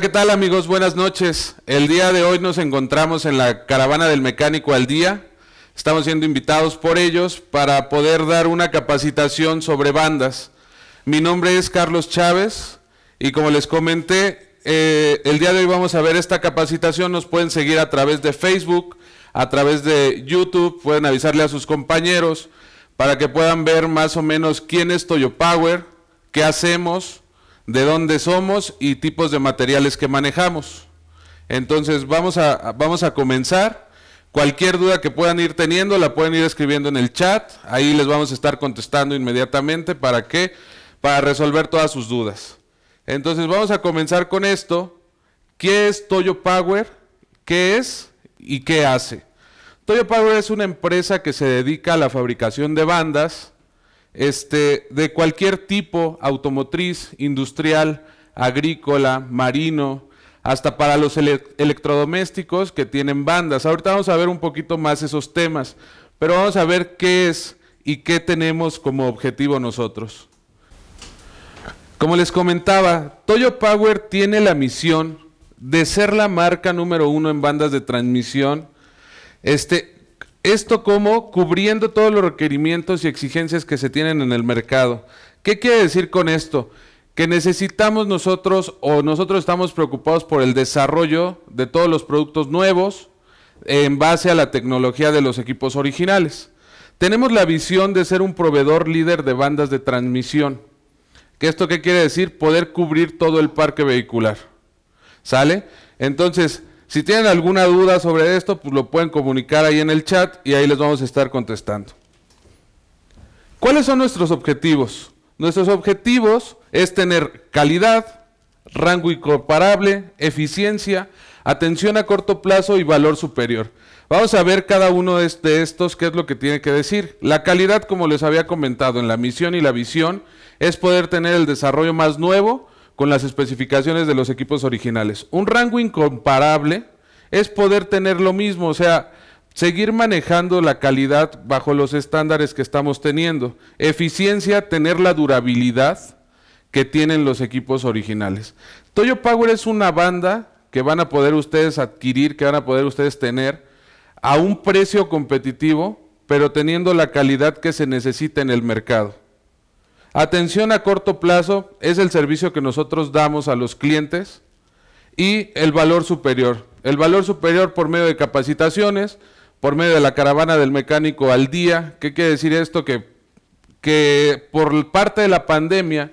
¿qué tal amigos? Buenas noches. El día de hoy nos encontramos en la caravana del mecánico al día. Estamos siendo invitados por ellos para poder dar una capacitación sobre bandas. Mi nombre es Carlos Chávez y como les comenté, eh, el día de hoy vamos a ver esta capacitación. Nos pueden seguir a través de Facebook, a través de YouTube, pueden avisarle a sus compañeros para que puedan ver más o menos quién es Toyo Power, qué hacemos de dónde somos y tipos de materiales que manejamos. Entonces vamos a, vamos a comenzar. Cualquier duda que puedan ir teniendo la pueden ir escribiendo en el chat. Ahí les vamos a estar contestando inmediatamente para qué para resolver todas sus dudas. Entonces vamos a comenzar con esto. ¿Qué es Toyo Power? ¿Qué es y qué hace? Toyo Power es una empresa que se dedica a la fabricación de bandas este, de cualquier tipo, automotriz, industrial, agrícola, marino, hasta para los electrodomésticos que tienen bandas. Ahorita vamos a ver un poquito más esos temas, pero vamos a ver qué es y qué tenemos como objetivo nosotros. Como les comentaba, Toyo Power tiene la misión de ser la marca número uno en bandas de transmisión. Este, esto como cubriendo todos los requerimientos y exigencias que se tienen en el mercado. ¿Qué quiere decir con esto? Que necesitamos nosotros o nosotros estamos preocupados por el desarrollo de todos los productos nuevos en base a la tecnología de los equipos originales. Tenemos la visión de ser un proveedor líder de bandas de transmisión. ¿Qué esto qué quiere decir? Poder cubrir todo el parque vehicular. ¿Sale? Entonces, si tienen alguna duda sobre esto, pues lo pueden comunicar ahí en el chat y ahí les vamos a estar contestando. ¿Cuáles son nuestros objetivos? Nuestros objetivos es tener calidad, rango incomparable, eficiencia, atención a corto plazo y valor superior. Vamos a ver cada uno de este, estos qué es lo que tiene que decir. La calidad, como les había comentado en la misión y la visión, es poder tener el desarrollo más nuevo, con las especificaciones de los equipos originales. Un rango incomparable es poder tener lo mismo, o sea, seguir manejando la calidad bajo los estándares que estamos teniendo. Eficiencia, tener la durabilidad que tienen los equipos originales. Toyo Power es una banda que van a poder ustedes adquirir, que van a poder ustedes tener a un precio competitivo, pero teniendo la calidad que se necesita en el mercado. Atención a corto plazo es el servicio que nosotros damos a los clientes y el valor superior. El valor superior por medio de capacitaciones, por medio de la caravana del mecánico al día. ¿Qué quiere decir esto? Que, que por parte de la pandemia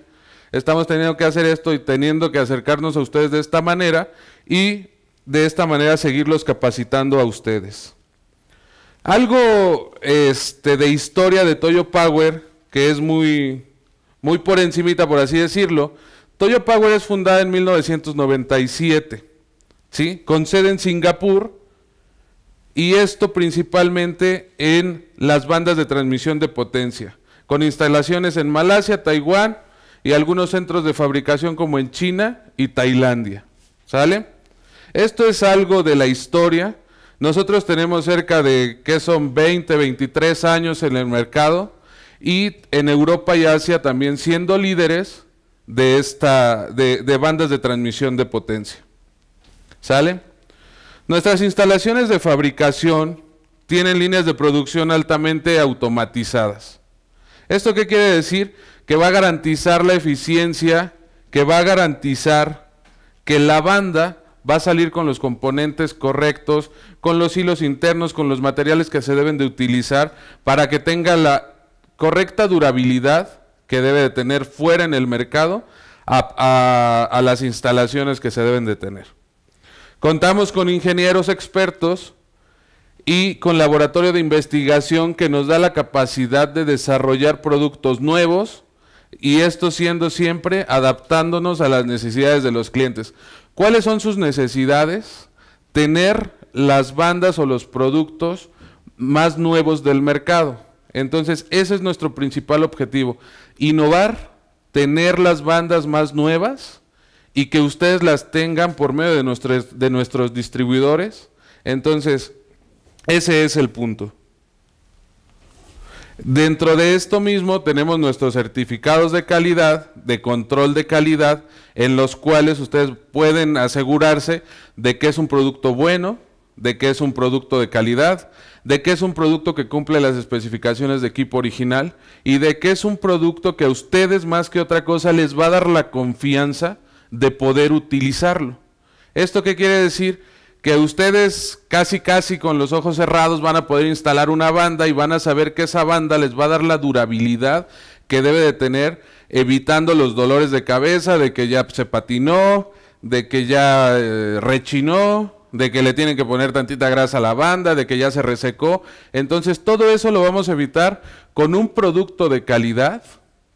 estamos teniendo que hacer esto y teniendo que acercarnos a ustedes de esta manera y de esta manera seguirlos capacitando a ustedes. Algo este, de historia de Toyo Power que es muy muy por encimita, por así decirlo, Toyo Power es fundada en 1997, ¿sí? Con sede en Singapur y esto principalmente en las bandas de transmisión de potencia, con instalaciones en Malasia, Taiwán y algunos centros de fabricación como en China y Tailandia, ¿sale? Esto es algo de la historia. Nosotros tenemos cerca de, que son 20, 23 años en el mercado y en Europa y Asia también siendo líderes de, esta, de, bandas de transmisión de potencia. ¿Sale? Nuestras instalaciones de fabricación tienen líneas de producción altamente automatizadas. ¿Esto qué quiere decir? Que va a garantizar la eficiencia, que va a garantizar que la banda va a salir con los componentes correctos, con los hilos internos, con los materiales que se deben de utilizar para que tenga la correcta durabilidad que debe de tener fuera en el mercado a, las instalaciones que se deben de tener. Contamos con ingenieros expertos y con laboratorio de investigación que nos da la capacidad de desarrollar productos nuevos y esto siendo siempre adaptándonos a las necesidades de los clientes. ¿Cuáles son sus necesidades? Tener las bandas o los productos más nuevos del mercado. Entonces, ese es nuestro principal objetivo, innovar, tener las bandas más nuevas y que ustedes las tengan por medio de nuestros, de nuestros distribuidores. Entonces, ese es el punto. Dentro de esto mismo tenemos nuestros certificados de calidad, de control de calidad, en los cuales ustedes pueden asegurarse de que es un producto bueno, de que es un producto de calidad, de que es un producto que cumple las especificaciones de equipo original y de que es un producto que a ustedes más que otra cosa les va a dar la confianza de poder utilizarlo. ¿Esto qué quiere decir? Que ustedes casi casi con los ojos cerrados van a poder instalar una banda y van a saber que esa banda les va a dar la durabilidad que debe de tener, evitando los dolores de cabeza, de que ya se patinó, de que ya eh, rechinó, de que le tienen que poner tantita grasa a la banda, de que ya se resecó. Entonces todo eso lo vamos a evitar con un producto de calidad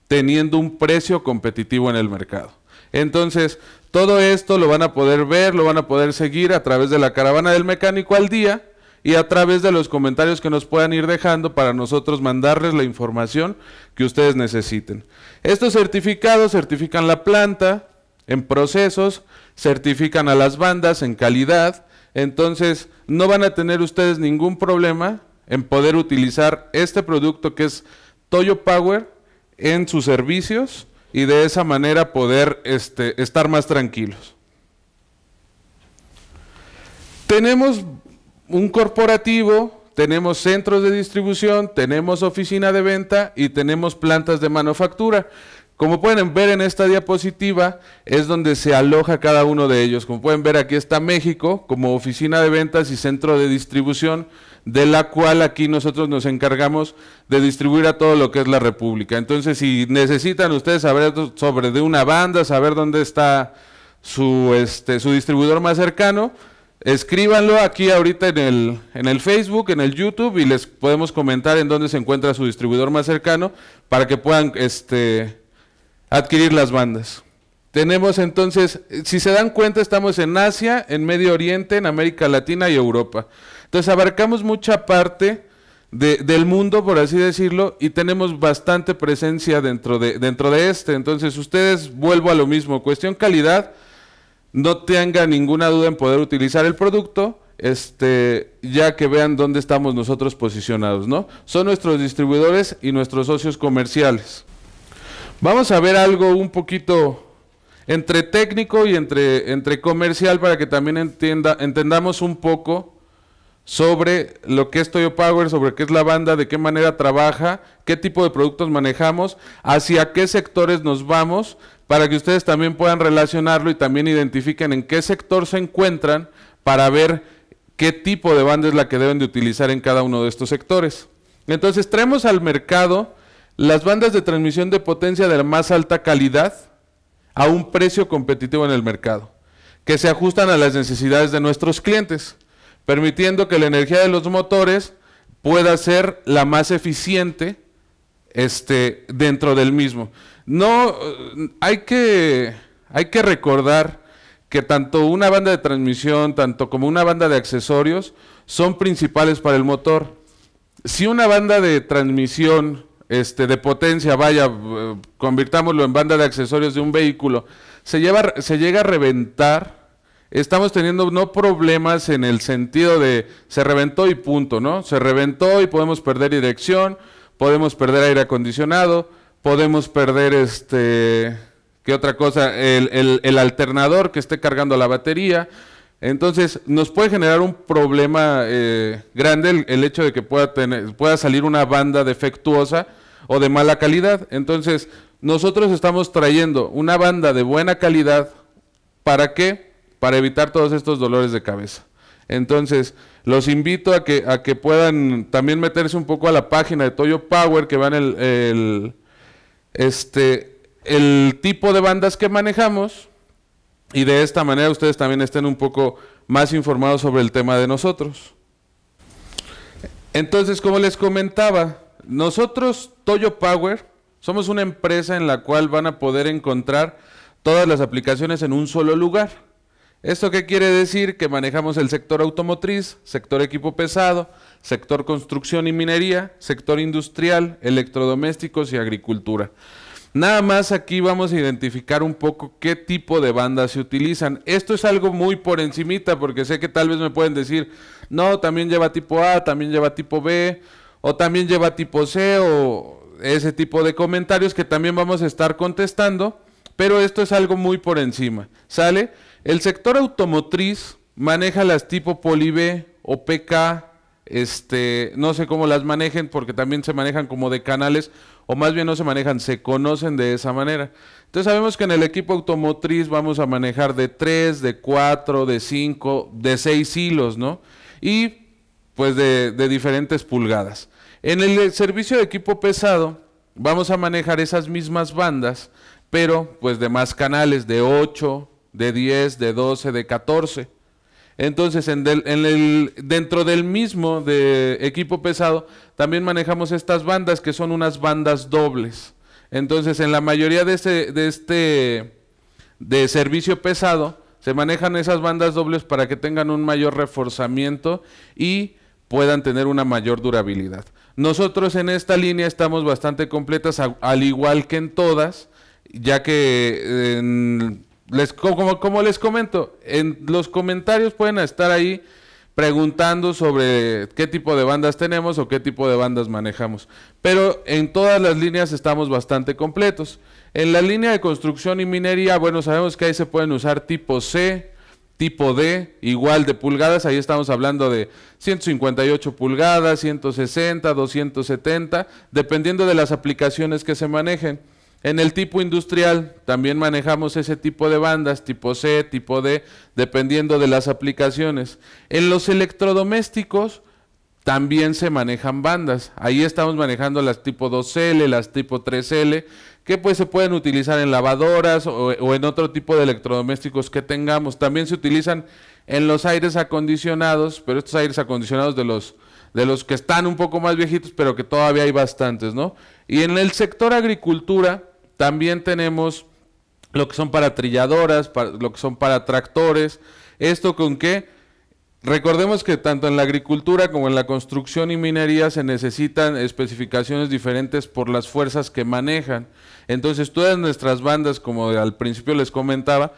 teniendo un precio competitivo en el mercado. Entonces, todo esto lo van a poder ver, lo van a poder seguir a través de la caravana del mecánico al día y a través de los comentarios que nos puedan ir dejando para nosotros mandarles la información que ustedes necesiten. Estos certificados certifican la planta en procesos, certifican a las bandas en calidad, entonces, no van a tener ustedes ningún problema en poder utilizar este producto que es Toyo Power en sus servicios y de esa manera poder este, estar más tranquilos. Tenemos un corporativo, tenemos centros de distribución, tenemos oficina de venta y tenemos plantas de manufactura. Como pueden ver en esta diapositiva, es donde se aloja cada uno de ellos. Como pueden ver, aquí está México como oficina de ventas y centro de distribución, de la cual aquí nosotros nos encargamos de distribuir a todo lo que es la República. Entonces, si necesitan ustedes saber sobre de una banda, saber dónde está su, este, su distribuidor más cercano, escríbanlo aquí ahorita en el, en el Facebook, en el YouTube, y les podemos comentar en dónde se encuentra su distribuidor más cercano para que puedan... Este, adquirir las bandas. Tenemos entonces, si se dan cuenta, estamos en Asia, en Medio Oriente, en América Latina y Europa. Entonces abarcamos mucha parte del mundo, por así decirlo, y tenemos bastante presencia dentro de, dentro de este. Entonces ustedes, vuelvo a lo mismo, cuestión calidad, no tengan ninguna duda en poder utilizar el producto este, ya que vean dónde estamos nosotros posicionados, ¿no? Son nuestros distribuidores y nuestros socios comerciales. Vamos a ver algo un poquito entre técnico y entre, entre comercial para que también entendamos un poco sobre lo que es Toyo Power, sobre qué es la banda, de qué manera trabaja, qué tipo de productos manejamos, hacia qué sectores nos vamos, para que ustedes también puedan relacionarlo y también identifiquen en qué sector se encuentran para ver qué tipo de banda es la que deben de utilizar en cada uno de estos sectores. Entonces traemos al mercado las bandas de transmisión de potencia de la más alta calidad a un precio competitivo en el mercado, que se ajustan a las necesidades de nuestros clientes, permitiendo que la energía de los motores pueda ser la más eficiente este, dentro del mismo. No, hay que, hay que recordar que tanto una banda de transmisión, tanto como una banda de accesorios, son principales para el motor. Si una banda de transmisión este, de potencia, vaya, eh, convirtámoslo en banda de accesorios de un vehículo, se, llega a reventar. Estamos teniendo no problemas en el sentido de se reventó y punto, ¿no? Se reventó y podemos perder dirección, podemos perder aire acondicionado, podemos perder este, ¿qué otra cosa? El, alternador que esté cargando la batería. Entonces, nos puede generar un problema eh, grande el, hecho de que pueda, tener, pueda salir una banda defectuosa o de mala calidad. Entonces, nosotros estamos trayendo una banda de buena calidad, ¿para qué? Para evitar todos estos dolores de cabeza. Entonces, los invito a que, a que puedan también meterse un poco a la página de Toyo Power, que van el, el este, el tipo de bandas que manejamos y de esta manera ustedes también estén un poco más informados sobre el tema de nosotros. Entonces, como les comentaba, nosotros, Toyo Power, somos una empresa en la cual van a poder encontrar todas las aplicaciones en un solo lugar. ¿Esto qué quiere decir? Que manejamos el sector automotriz, sector equipo pesado, sector construcción y minería, sector industrial, electrodomésticos y agricultura. Nada más aquí vamos a identificar un poco qué tipo de bandas se utilizan. Esto es algo muy por encimita porque sé que tal vez me pueden decir, no, también lleva tipo A, también lleva tipo B o también lleva tipo C o ese tipo de comentarios que también vamos a estar contestando, pero esto es algo muy por encima. ¿Sale? El sector automotriz maneja las tipo poli o PK, este, no sé cómo las manejen porque también se manejan como de canales o más bien no se manejan, se conocen de esa manera. Entonces sabemos que en el equipo automotriz vamos a manejar de 3, de 4, de 5, de 6 hilos, ¿no? Y pues de, diferentes pulgadas. En el servicio de equipo pesado vamos a manejar esas mismas bandas, pero pues de más canales, de 8, de 10, de 12, de 14. Entonces, en el, dentro del mismo de equipo pesado, también manejamos estas bandas que son unas bandas dobles. Entonces, en la mayoría de este, de este de servicio pesado, se manejan esas bandas dobles para que tengan un mayor reforzamiento y puedan tener una mayor durabilidad. Nosotros en esta línea estamos bastante completas, al igual que en todas, ya que les, como les comento, en los comentarios pueden estar ahí preguntando sobre qué tipo de bandas tenemos o qué tipo de bandas manejamos. Pero en todas las líneas estamos bastante completos. En la línea de construcción y minería, bueno, sabemos que ahí se pueden usar tipo C, tipo D, igual de pulgadas, ahí estamos hablando de 158 pulgadas, 160, 270, dependiendo de las aplicaciones que se manejen. En el tipo industrial también manejamos ese tipo de bandas, tipo C, tipo D, dependiendo de las aplicaciones. En los electrodomésticos también se manejan bandas. Ahí estamos manejando las tipo 2L, las tipo 3L, que pues se pueden utilizar en lavadoras o, en otro tipo de electrodomésticos que tengamos. También se utilizan en los aires acondicionados, pero estos aires acondicionados de los de los que están un poco más viejitos, pero que todavía hay bastantes, ¿no? Y en el sector agricultura también tenemos lo que son para trilladoras, lo que son para tractores. ¿Esto con qué? Recordemos que tanto en la agricultura como en la construcción y minería se necesitan especificaciones diferentes por las fuerzas que manejan. Entonces todas nuestras bandas, como al principio les comentaba,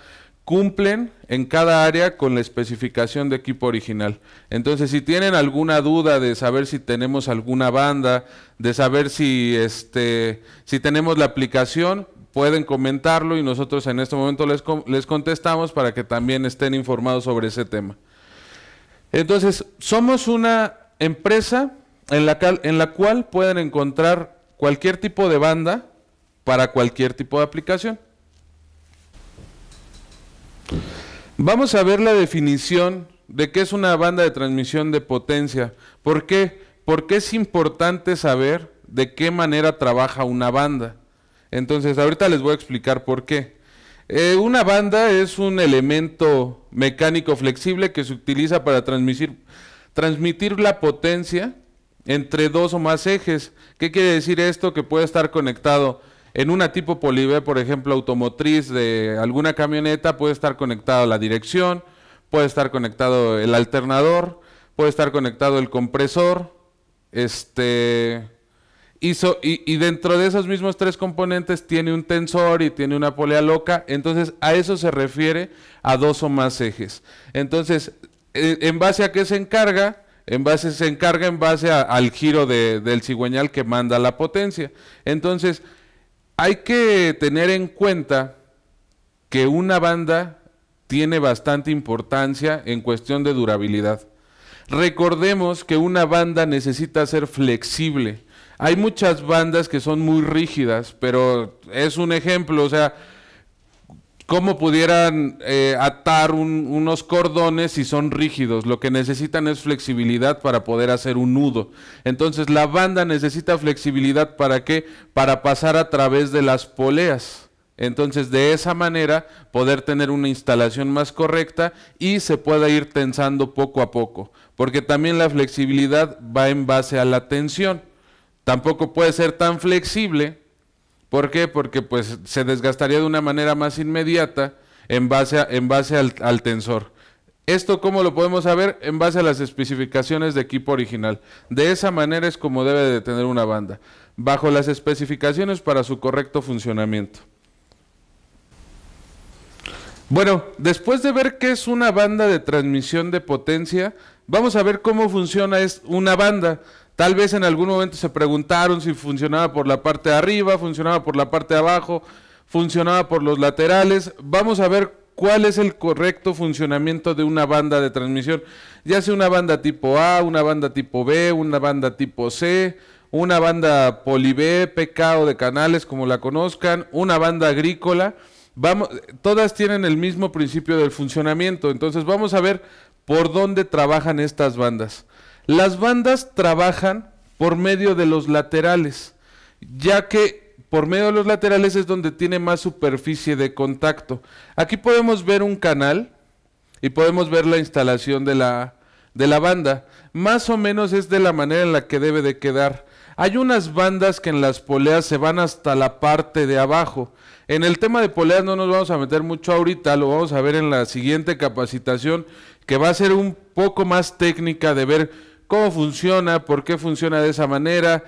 cumplen en cada área con la especificación de equipo original. Entonces, si tienen alguna duda de saber si tenemos alguna banda, de saber si este si tenemos la aplicación, pueden comentarlo y nosotros en este momento les, les contestamos para que también estén informados sobre ese tema. Entonces, somos una empresa en la, cual pueden encontrar cualquier tipo de banda para cualquier tipo de aplicación. Vamos a ver la definición de qué es una banda de transmisión de potencia. ¿Por qué? Porque es importante saber de qué manera trabaja una banda. Entonces, ahorita les voy a explicar por qué. Eh, una banda es un elemento mecánico flexible que se utiliza para transmitir, la potencia entre dos o más ejes. ¿Qué quiere decir esto? Que puede estar conectado en una tipo polivé, por ejemplo, automotriz de alguna camioneta, puede estar conectado la dirección, puede estar conectado el alternador, puede estar conectado el compresor, este y, dentro de esos mismos tres componentes tiene un tensor y tiene una polea loca. Entonces, a eso se refiere a dos o más ejes. Entonces, e, en base a qué se encarga, en base, se encarga en base al giro del cigüeñal que manda la potencia. Entonces, hay que tener en cuenta que una banda tiene bastante importancia en cuestión de durabilidad. Recordemos que una banda necesita ser flexible hay muchas bandas que son muy rígidas, pero es un ejemplo, o sea, cómo pudieran eh, atar unos cordones si son rígidos. Lo que necesitan es flexibilidad para poder hacer un nudo. Entonces la banda necesita flexibilidad para qué? Para pasar a través de las poleas. Entonces de esa manera poder tener una instalación más correcta y se pueda ir tensando poco a poco. Porque también la flexibilidad va en base a la tensión. Tampoco puede ser tan flexible. ¿Por qué? Porque pues se desgastaría de una manera más inmediata en base, en base al, tensor. ¿Esto cómo lo podemos saber? En base a las especificaciones de equipo original. De esa manera es como debe de tener una banda, bajo las especificaciones para su correcto funcionamiento. Bueno, después de ver qué es una banda de transmisión de potencia, vamos a ver cómo funciona es una banda. Tal vez en algún momento se preguntaron si funcionaba por la parte de arriba, funcionaba por la parte de abajo, funcionaba por los laterales. Vamos a ver cuál es el correcto funcionamiento de una banda de transmisión, ya sea una banda tipo A, una banda tipo B, una banda tipo C, una banda polibé, PK o de canales, como la conozcan, una banda agrícola. Vamos, todas tienen el mismo principio del funcionamiento, entonces vamos a ver por dónde trabajan estas bandas. Las bandas trabajan por medio de los laterales, ya que por medio de los laterales es donde tiene más superficie de contacto. Aquí podemos ver un canal y podemos ver la instalación de la, de la banda. Más o menos es de la manera en la que debe de quedar. Hay unas bandas que en las poleas se van hasta la parte de abajo. En el tema de poleas no nos vamos a meter mucho ahorita, lo vamos a ver en la siguiente capacitación, que va a ser un poco más técnica de ver cómo funciona, por qué funciona de esa manera,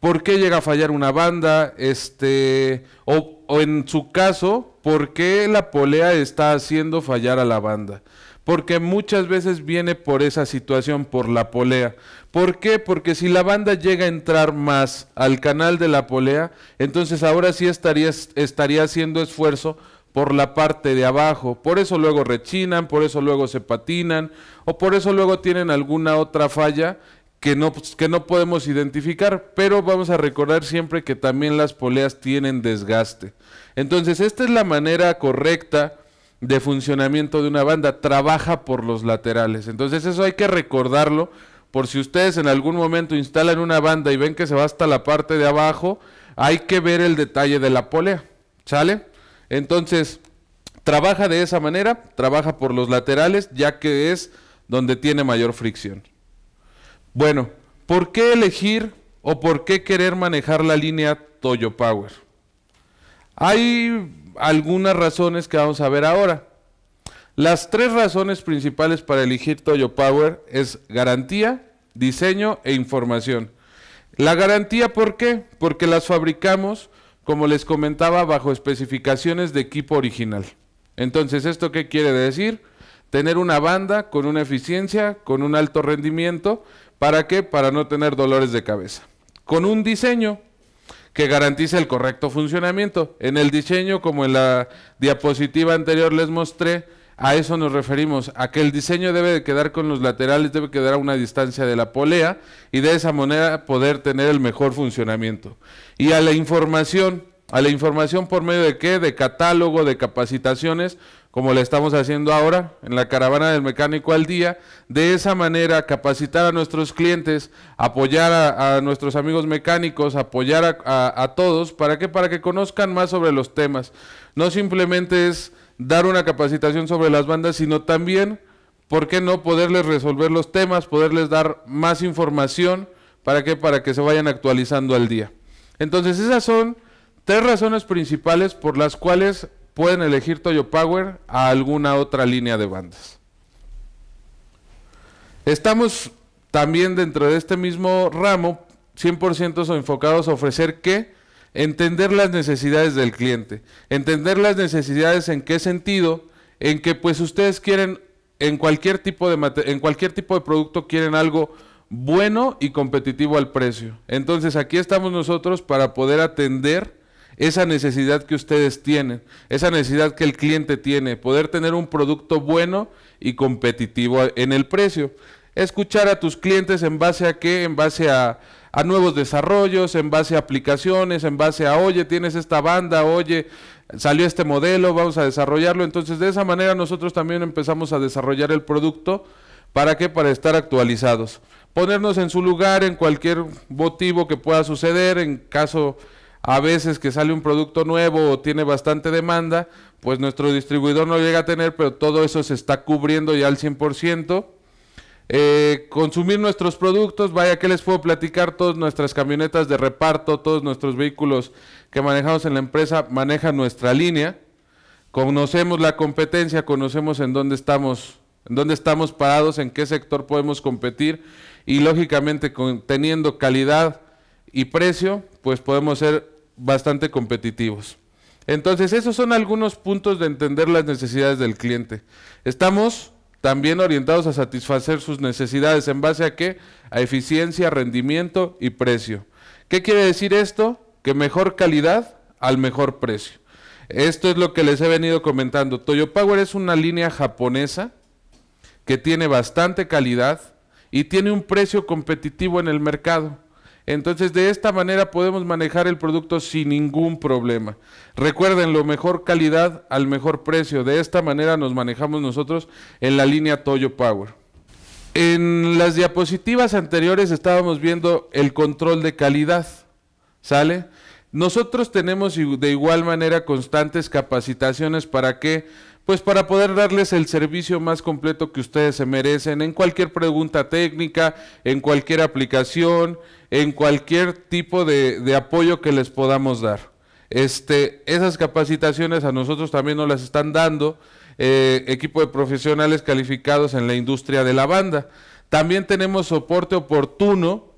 por qué llega a fallar una banda, este, o, en su caso, por qué la polea está haciendo fallar a la banda porque muchas veces viene por esa situación, por la polea. ¿Por qué? Porque si la banda llega a entrar más al canal de la polea, entonces ahora sí estaría haciendo esfuerzo por la parte de abajo. Por eso luego rechinan, por eso luego se patinan o por eso luego tienen alguna otra falla que no, que no podemos identificar. Pero vamos a recordar siempre que también las poleas tienen desgaste. Entonces, esta es la manera correcta de funcionamiento de una banda. Trabaja por los laterales. Entonces, eso hay que recordarlo. Por si ustedes en algún momento instalan una banda y ven que se va hasta la parte de abajo, hay que ver el detalle de la polea. ¿Sale? Entonces, trabaja de esa manera, trabaja por los laterales, ya que es donde tiene mayor fricción. Bueno, ¿por qué elegir o por qué querer manejar la línea Toyo Power? Hay algunas razones que vamos a ver ahora. Las tres razones principales para elegir Toyo Power es garantía, diseño e información. La garantía, ¿por qué? Porque las fabricamos como les comentaba, bajo especificaciones de equipo original. Entonces, ¿esto qué quiere decir? Tener una banda con una eficiencia, con un alto rendimiento, ¿para qué? Para no tener dolores de cabeza. Con un diseño que garantice el correcto funcionamiento. En el diseño, como en la diapositiva anterior les mostré, a eso nos referimos, a que el diseño debe de quedar con los laterales, debe quedar a una distancia de la polea y de esa manera poder tener el mejor funcionamiento. Y a la información, a la información por medio de qué, de catálogo, de capacitaciones, como le estamos haciendo ahora en la caravana del mecánico al día, de esa manera capacitar a nuestros clientes, apoyar a, nuestros amigos mecánicos, apoyar a, a todos, ¿para qué? Para que conozcan más sobre los temas. No simplemente es dar una capacitación sobre las bandas, sino también, ¿por qué no?, poderles resolver los temas, poderles dar más información, ¿para que Para que se vayan actualizando al día. Entonces, esas son tres razones principales por las cuales pueden elegir Toyo Power a alguna otra línea de bandas. Estamos también dentro de este mismo ramo 100% enfocados a ofrecer que entender las necesidades del cliente, entender las necesidades en qué sentido, en que pues ustedes quieren en cualquier tipo de en cualquier tipo de producto quieren algo bueno y competitivo al precio. Entonces aquí estamos nosotros para poder atender esa necesidad que ustedes tienen, esa necesidad que el cliente tiene, poder tener un producto bueno y competitivo en el precio. Escuchar a tus clientes en base a qué, en base a, a nuevos desarrollos, en base a aplicaciones, en base a, oye, tienes esta banda, oye, salió este modelo, vamos a desarrollarlo. Entonces, de esa manera nosotros también empezamos a desarrollar el producto. ¿Para qué? Para estar actualizados. Ponernos en su lugar en cualquier motivo que pueda suceder, en caso a veces que sale un producto nuevo o tiene bastante demanda, pues nuestro distribuidor no llega a tener, pero todo eso se está cubriendo ya al 100%. Eh, consumir nuestros productos. Vaya que les puedo platicar, todas nuestras camionetas de reparto, todos nuestros vehículos que manejamos en la empresa manejan nuestra línea. Conocemos la competencia, conocemos en dónde estamos, en dónde estamos parados, en qué sector podemos competir y lógicamente teniendo calidad y precio, pues podemos ser bastante competitivos. Entonces, esos son algunos puntos de entender las necesidades del cliente. Estamos también orientados a satisfacer sus necesidades. ¿En base a qué? A eficiencia, rendimiento y precio. ¿Qué quiere decir esto? Que mejor calidad al mejor precio. Esto es lo que les he venido comentando. Toyo Power es una línea japonesa que tiene bastante calidad y tiene un precio competitivo en el mercado. Entonces, de esta manera podemos manejar el producto sin ningún problema. Recuerden, lo mejor calidad al mejor precio. De esta manera nos manejamos nosotros en la línea Toyo Power. En las diapositivas anteriores estábamos viendo el control de calidad. ¿Sale? Nosotros tenemos de igual manera constantes capacitaciones para que pues para poder darles el servicio más completo que ustedes se merecen en cualquier pregunta técnica, en cualquier aplicación, en cualquier tipo de, apoyo que les podamos dar. Este, esas capacitaciones a nosotros también nos las están dando eh, equipo de profesionales calificados en la industria de la banda. También tenemos soporte oportuno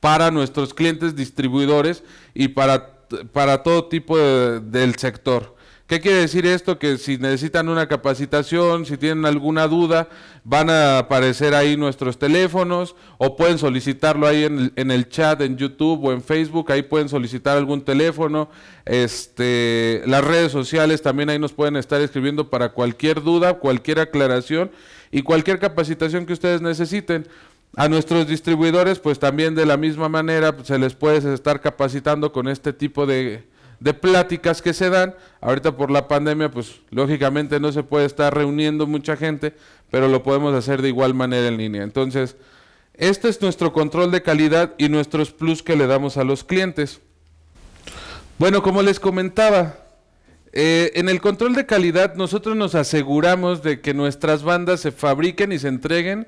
para nuestros clientes distribuidores y para, para todo tipo del sector. ¿Qué quiere decir esto? Que si necesitan una capacitación, si tienen alguna duda, van a aparecer ahí nuestros teléfonos o pueden solicitarlo ahí en el, chat, en YouTube o en Facebook, ahí pueden solicitar algún teléfono. Este, las redes sociales también ahí nos pueden estar escribiendo para cualquier duda, cualquier aclaración y cualquier capacitación que ustedes necesiten. A nuestros distribuidores, pues también de la misma manera pues, se les puede estar capacitando con este tipo de, de pláticas que se dan. Ahorita por la pandemia, pues lógicamente no se puede estar reuniendo mucha gente, pero lo podemos hacer de igual manera en línea. Entonces, este es nuestro control de calidad y nuestros plus que le damos a los clientes. Bueno, como les comentaba, eh, en el control de calidad nosotros nos aseguramos de que nuestras bandas se fabriquen y se entreguen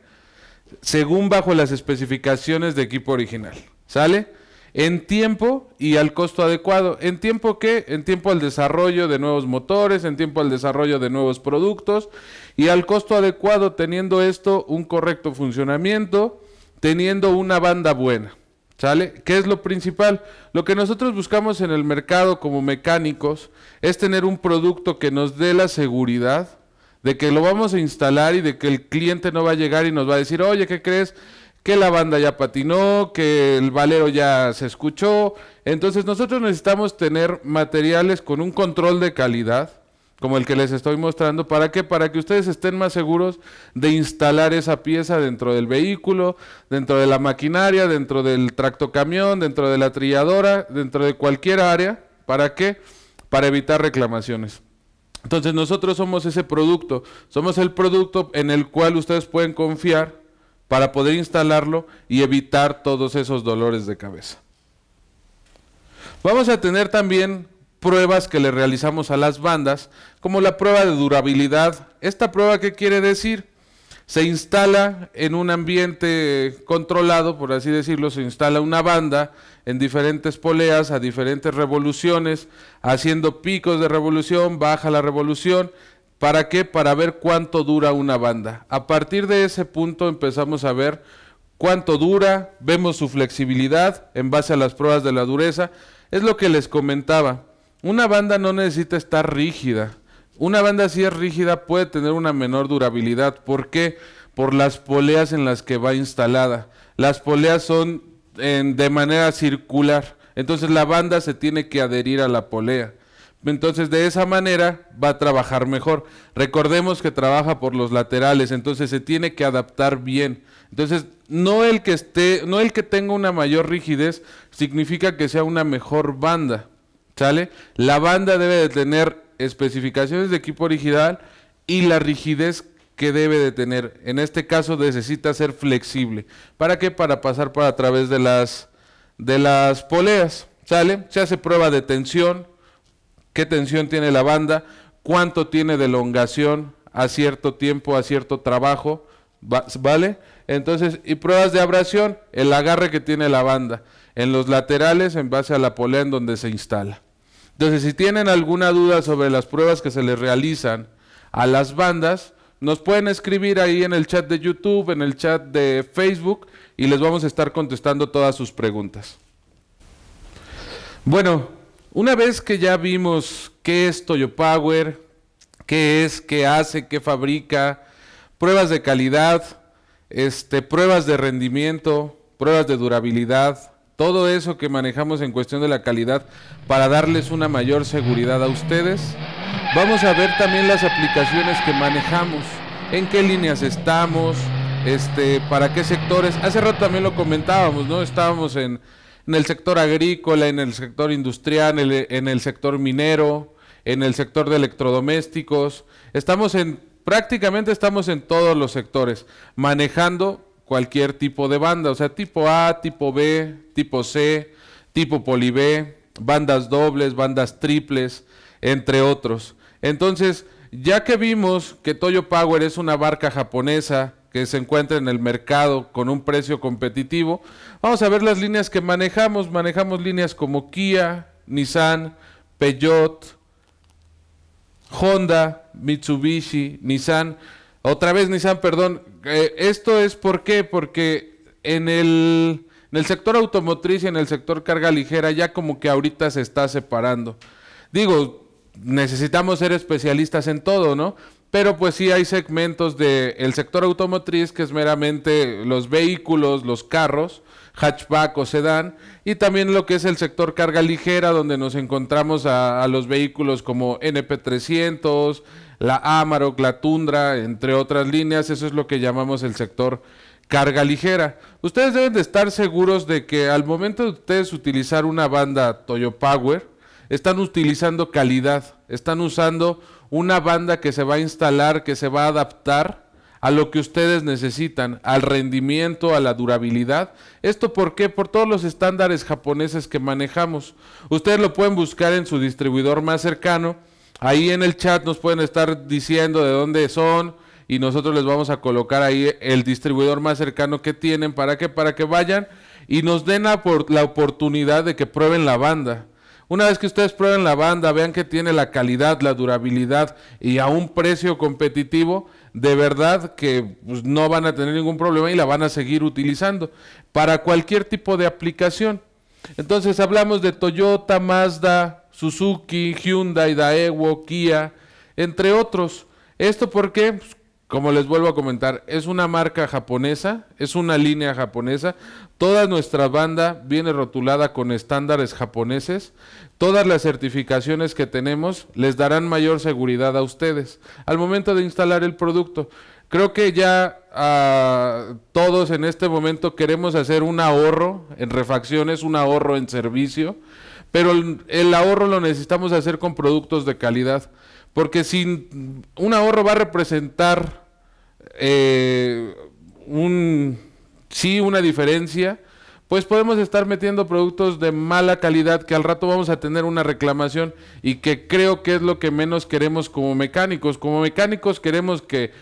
según bajo las especificaciones de equipo original. ¿Sale? en tiempo y al costo adecuado. ¿En tiempo qué? En tiempo al desarrollo de nuevos motores, en tiempo al desarrollo de nuevos productos y al costo adecuado teniendo esto un correcto funcionamiento, teniendo una banda buena. ¿Sale? ¿Qué es lo principal? Lo que nosotros buscamos en el mercado como mecánicos es tener un producto que nos dé la seguridad de que lo vamos a instalar y de que el cliente no va a llegar y nos va a decir, oye, ¿qué crees? que la banda ya patinó, que el valero ya se escuchó. Entonces nosotros necesitamos tener materiales con un control de calidad, como el que les estoy mostrando. ¿Para qué? Para que ustedes estén más seguros de instalar esa pieza dentro del vehículo, dentro de la maquinaria, dentro del tractocamión, dentro de la trilladora, dentro de cualquier área. ¿Para qué? Para evitar reclamaciones. Entonces nosotros somos ese producto, somos el producto en el cual ustedes pueden confiar para poder instalarlo y evitar todos esos dolores de cabeza. Vamos a tener también pruebas que le realizamos a las bandas, como la prueba de durabilidad. ¿Esta prueba qué quiere decir? Se instala en un ambiente controlado, por así decirlo, se instala una banda en diferentes poleas, a diferentes revoluciones, haciendo picos de revolución, baja la revolución, ¿Para qué? Para ver cuánto dura una banda. A partir de ese punto empezamos a ver cuánto dura, vemos su flexibilidad en base a las pruebas de la dureza. Es lo que les comentaba. Una banda no necesita estar rígida. Una banda si es rígida puede tener una menor durabilidad. ¿Por qué? Por las poleas en las que va instalada. Las poleas son de manera circular. Entonces la banda se tiene que adherir a la polea. Entonces, de esa manera va a trabajar mejor. Recordemos que trabaja por los laterales, entonces se tiene que adaptar bien. Entonces, no el que esté, no el que tenga una mayor rigidez significa que sea una mejor banda. ¿Sale? La banda debe de tener especificaciones de equipo original y la rigidez que debe de tener. En este caso necesita ser flexible. ¿Para qué? Para pasar para a través de las de las poleas. ¿Sale? Se hace prueba de tensión, qué tensión tiene la banda, cuánto tiene de elongación a cierto tiempo, a cierto trabajo, ¿vale? Entonces, y pruebas de abrasión, el agarre que tiene la banda en los laterales en base a la polea en donde se instala. Entonces, si tienen alguna duda sobre las pruebas que se les realizan a las bandas, nos pueden escribir ahí en el chat de YouTube, en el chat de Facebook y les vamos a estar contestando todas sus preguntas. Bueno, una vez que ya vimos qué es Toyo Power, qué es, qué hace, qué fabrica, pruebas de calidad, este, pruebas de rendimiento, pruebas de durabilidad, todo eso que manejamos en cuestión de la calidad para darles una mayor seguridad a ustedes. Vamos a ver también las aplicaciones que manejamos, en qué líneas estamos, este, para qué sectores. Hace rato también lo comentábamos, ¿no? Estábamos en en el sector agrícola, en el sector industrial, en el, sector minero, en el sector de electrodomésticos. Estamos en, prácticamente estamos en todos los sectores, manejando cualquier tipo de banda, o sea, tipo A, tipo B, tipo C, tipo poli B, bandas dobles, bandas triples, entre otros. Entonces, ya que vimos que Toyo Power es una barca japonesa que se encuentra en el mercado con un precio competitivo. Vamos a ver las líneas que manejamos. Manejamos líneas como Kia, Nissan, Peugeot, Honda, Mitsubishi, Nissan. Otra vez Nissan, perdón. Eh, esto es por qué, porque en el, en el sector automotriz y en el sector carga ligera ya como que ahorita se está separando. Digo, necesitamos ser especialistas en todo, ¿no? Pero pues sí hay segmentos del sector automotriz que es meramente los vehículos, los carros, hatchback o sedán, y también lo que es el sector carga ligera, donde nos encontramos a, a los vehículos como NP300, la Amarok, la Tundra, entre otras líneas. Eso es lo que llamamos el sector carga ligera. Ustedes deben de estar seguros de que al momento de ustedes utilizar una banda Toyo Power, están utilizando calidad, están usando una banda que se va a instalar, que se va a adaptar a lo que ustedes necesitan, al rendimiento, a la durabilidad. ¿Esto por qué? Por todos los estándares japoneses que manejamos. Ustedes lo pueden buscar en su distribuidor más cercano. Ahí en el chat nos pueden estar diciendo de dónde son y nosotros les vamos a colocar ahí el distribuidor más cercano que tienen para que para que vayan y nos den la, por, la oportunidad de que prueben la banda. Una vez que ustedes prueben la banda, vean que tiene la calidad, la durabilidad y a un precio competitivo, de verdad que pues, no van a tener ningún problema y la van a seguir utilizando para cualquier tipo de aplicación. Entonces hablamos de Toyota, Mazda, Suzuki, Hyundai, Daewoo, Kia, entre otros. ¿Esto por qué? Pues, como les vuelvo a comentar, es una marca japonesa, es una línea japonesa. Toda nuestra banda viene rotulada con estándares japoneses. Todas las certificaciones que tenemos les darán mayor seguridad a ustedes al momento de instalar el producto. Creo que ya a ah, todos en este momento queremos hacer un ahorro en refacciones, un ahorro en servicio, pero el, ahorro lo necesitamos hacer con productos de calidad porque sin un ahorro va a representar eh, un, sí una diferencia, pues podemos estar metiendo productos de mala calidad que al rato vamos a tener una reclamación y que creo que es lo que menos queremos como mecánicos. Como mecánicos queremos que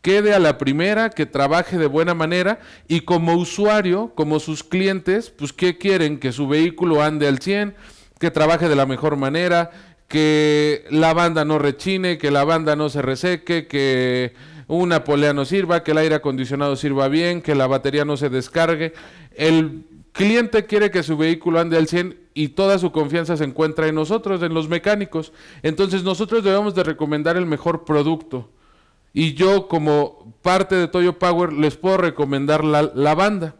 quede a la primera, que trabaje de buena manera y como usuario, como sus clientes, pues ¿qué quieren? Que su vehículo ande al 100, que trabaje de la mejor manera, que la banda no rechine, que la banda no se reseque, que una polea no sirva, que el aire acondicionado sirva bien, que la batería no se descargue. El cliente quiere que su vehículo ande al 100 y toda su confianza se encuentra en nosotros, en los mecánicos. Entonces nosotros debemos de recomendar el mejor producto. Y yo como parte de Toyo Power les puedo recomendar la, la banda.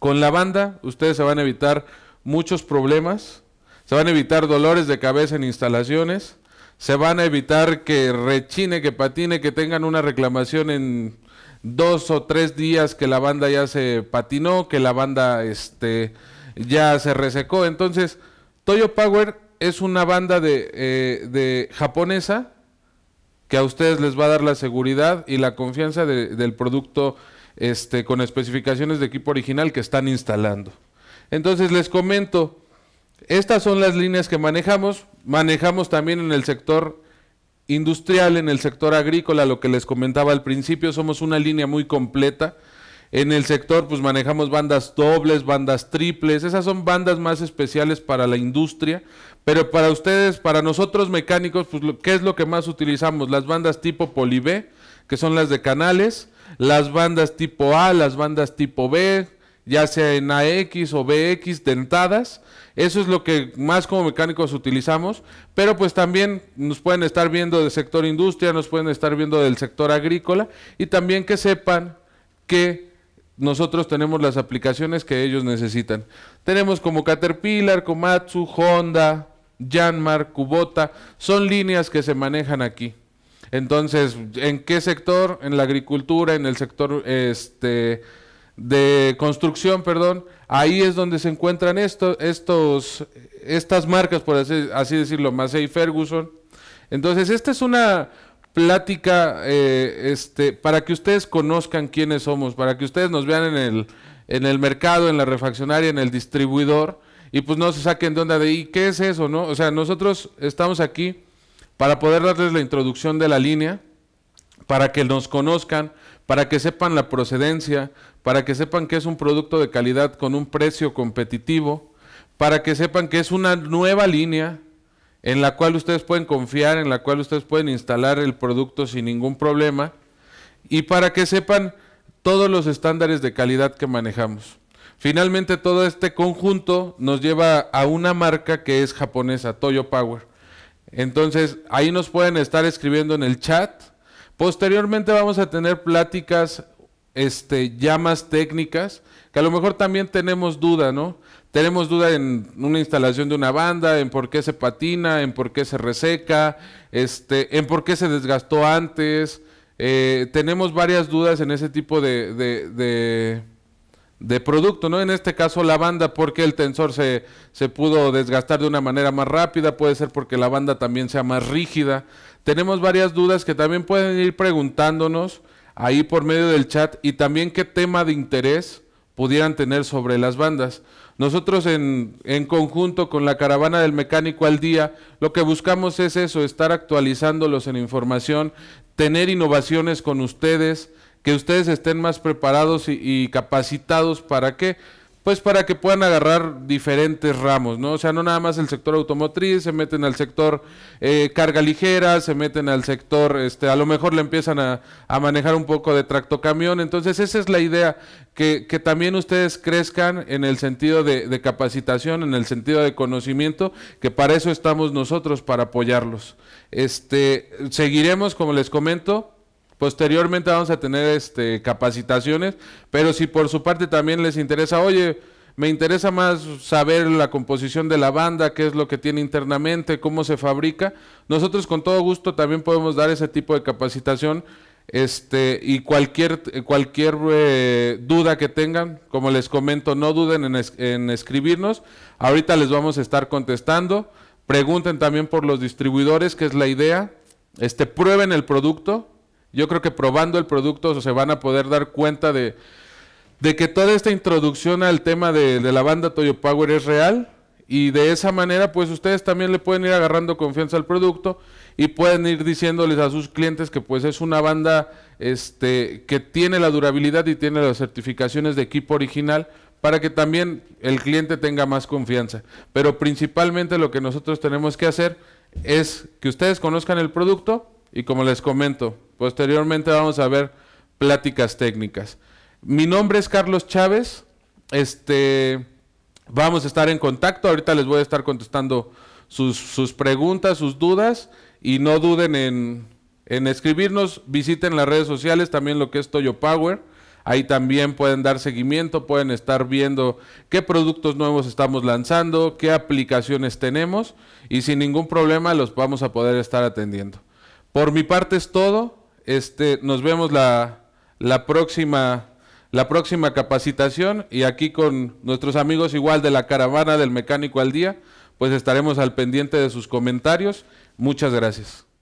Con la banda ustedes se van a evitar muchos problemas, se van a evitar dolores de cabeza en instalaciones se van a evitar que rechine, que patine, que tengan una reclamación en dos o tres días que la banda ya se patinó, que la banda este, ya se resecó. Entonces, Toyo Power es una banda de, eh, japonesa que a ustedes les va a dar la seguridad y la confianza del producto este, con especificaciones de equipo original que están instalando. Entonces les comento, estas son las líneas que manejamos manejamos también en el sector industrial, en el sector agrícola, lo que les comentaba al principio, somos una línea muy completa. En el sector, pues manejamos bandas dobles, bandas triples, esas son bandas más especiales para la industria, pero para ustedes, para nosotros mecánicos, pues ¿qué es lo que más utilizamos? Las bandas tipo poli B, que son las de canales, las bandas tipo A, las bandas tipo B, ya sea en AX o BX dentadas, eso es lo que más como mecánicos utilizamos, pero pues también nos pueden estar viendo del sector industria, nos pueden estar viendo del sector agrícola y también que sepan que nosotros tenemos las aplicaciones que ellos necesitan. Tenemos como Caterpillar, Komatsu, Honda, Yanmar, Kubota, son líneas que se manejan aquí. Entonces, ¿en qué sector? En la agricultura, en el sector este de construcción, perdón, ahí es donde se encuentran estos, estos, estas marcas, por así, decirlo, Massey Ferguson. Entonces, esta es una plática eh, este, para que ustedes conozcan quiénes somos, para que ustedes nos vean en el, en el mercado, en la refaccionaria, en el distribuidor, y pues no se saquen de onda de, ¿y qué es eso? ¿no? O sea, nosotros estamos aquí para poder darles la introducción de la línea, para que nos conozcan, para que sepan la procedencia, para que sepan que es un producto de calidad con un precio competitivo, para que sepan que es una nueva línea en la cual ustedes pueden confiar, en la cual ustedes pueden instalar el producto sin ningún problema y para que sepan todos los estándares de calidad que manejamos. Finalmente todo este conjunto nos lleva a una marca que es japonesa, Toyo Power. Entonces ahí nos pueden estar escribiendo en el chat Posteriormente vamos a tener pláticas este, ya más técnicas, que a lo mejor también tenemos duda, ¿no? Tenemos duda en una instalación de una banda, en por qué se patina, en por qué se reseca, este, en por qué se desgastó antes. Eh, tenemos varias dudas en ese tipo de, producto, ¿no? En este caso la banda, porque el tensor se, se pudo desgastar de una manera más rápida, puede ser porque la banda también sea más rígida. Tenemos varias dudas que también pueden ir preguntándonos ahí por medio del chat y también qué tema de interés pudieran tener sobre las bandas. Nosotros en, conjunto con la caravana del mecánico al día, lo que buscamos es eso, estar actualizándolos en información, tener innovaciones con ustedes, que ustedes estén más preparados y, y capacitados para que pues para que puedan agarrar diferentes ramos, ¿no? O sea, no nada más el sector automotriz, se meten al sector eh, carga ligera, se meten al sector, este, a lo mejor le empiezan a, manejar un poco de tractocamión, entonces esa es la idea, que, también ustedes crezcan en el sentido de, de, capacitación, en el sentido de conocimiento, que para eso estamos nosotros, para apoyarlos. Este, seguiremos, como les comento, Posteriormente vamos a tener este, capacitaciones, pero si por su parte también les interesa, oye, me interesa más saber la composición de la banda, qué es lo que tiene internamente, cómo se fabrica. Nosotros con todo gusto también podemos dar ese tipo de capacitación. Este, y cualquier, cualquier eh, duda que tengan, como les comento, no duden en, en escribirnos. Ahorita les vamos a estar contestando. Pregunten también por los distribuidores, que es la idea. Este, prueben el producto, yo creo que probando el producto se van a poder dar cuenta de, que toda esta introducción al tema de, la banda Toyo Power es real y de esa manera pues ustedes también le pueden ir agarrando confianza al producto y pueden ir diciéndoles a sus clientes que pues es una banda este, que tiene la durabilidad y tiene las certificaciones de equipo original para que también el cliente tenga más confianza. Pero principalmente lo que nosotros tenemos que hacer es que ustedes conozcan el producto, y como les comento, posteriormente vamos a ver pláticas técnicas. Mi nombre es Carlos Chávez, este, vamos a estar en contacto, ahorita les voy a estar contestando sus, preguntas, sus dudas y no duden en, en, escribirnos, visiten las redes sociales, también lo que es Toyo Power. Ahí también pueden dar seguimiento, pueden estar viendo qué productos nuevos estamos lanzando, qué aplicaciones tenemos y sin ningún problema los vamos a poder estar atendiendo. Por mi parte es todo. Este, nos vemos la, la próxima la próxima capacitación y aquí con nuestros amigos igual de la caravana del mecánico al día, pues estaremos al pendiente de sus comentarios. Muchas gracias.